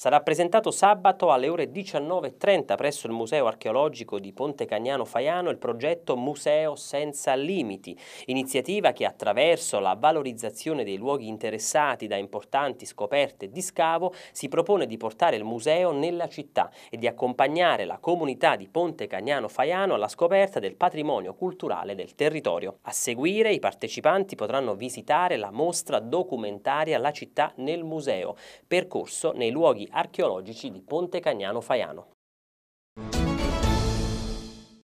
Sarà presentato sabato alle ore 19.30 presso il Museo archeologico di Ponte Cagnano Faiano il progetto Museo senza limiti, iniziativa che attraverso la valorizzazione dei luoghi interessati da importanti scoperte di scavo si propone di portare il museo nella città e di accompagnare la comunità di Ponte Cagnano Faiano alla scoperta del patrimonio culturale del territorio. A seguire i partecipanti potranno visitare la mostra documentaria La città nel museo, percorso nei luoghi archeologici di Ponte Cagnano Faiano.